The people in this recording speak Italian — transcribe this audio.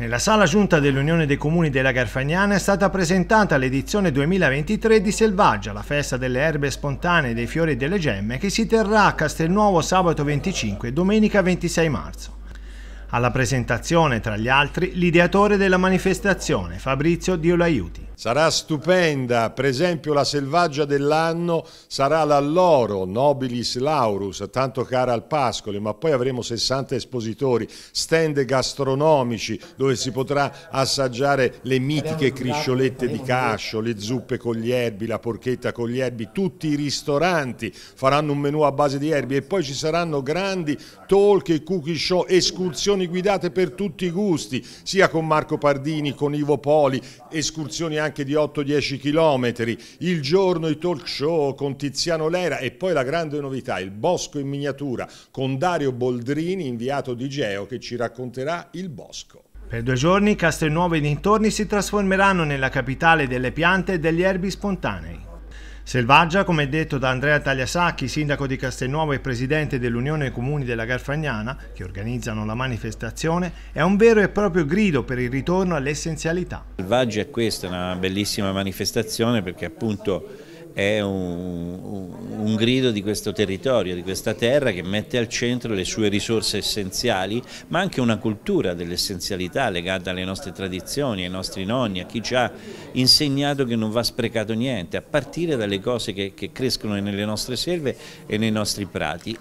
Nella sala giunta dell'Unione dei Comuni della Garfagnana è stata presentata l'edizione 2023 di Selvaggia, la festa delle erbe spontanee, dei fiori e delle gemme, che si terrà a Castelnuovo sabato 25 e domenica 26 marzo. Alla presentazione, tra gli altri, l'ideatore della manifestazione, Fabrizio Diolaiuti. Sarà stupenda, per esempio la selvaggia dell'anno sarà l'alloro, Nobilis Laurus, tanto cara al Pascoli, ma poi avremo 60 espositori, stand gastronomici dove si potrà assaggiare le mitiche crisciolette di cascio, le zuppe con gli erbi, la porchetta con gli erbi, tutti i ristoranti faranno un menù a base di erbi e poi ci saranno grandi talk e cookie show, escursioni guidate per tutti i gusti, sia con Marco Pardini, con Ivo Poli, escursioni anche anche di 8-10 km, il giorno i talk show con Tiziano Lera e poi la grande novità, il bosco in miniatura con Dario Boldrini, inviato di Geo, che ci racconterà il bosco. Per due giorni Castelnuovo e dintorni si trasformeranno nella capitale delle piante e degli erbi spontanei. Selvaggia, come detto da Andrea Tagliasacchi, sindaco di Castelnuovo e presidente dell'Unione Comuni della Garfagnana, che organizzano la manifestazione, è un vero e proprio grido per il ritorno all'essenzialità. Selvaggia è questa, una bellissima manifestazione perché appunto è un, un, grido di questo territorio, di questa terra che mette al centro le sue risorse essenziali, ma anche una cultura dell'essenzialità legata alle nostre tradizioni, ai nostri nonni, a chi ci ha insegnato che non va sprecato niente, a partire dalle cose che, che crescono nelle nostre selve e nei nostri prati.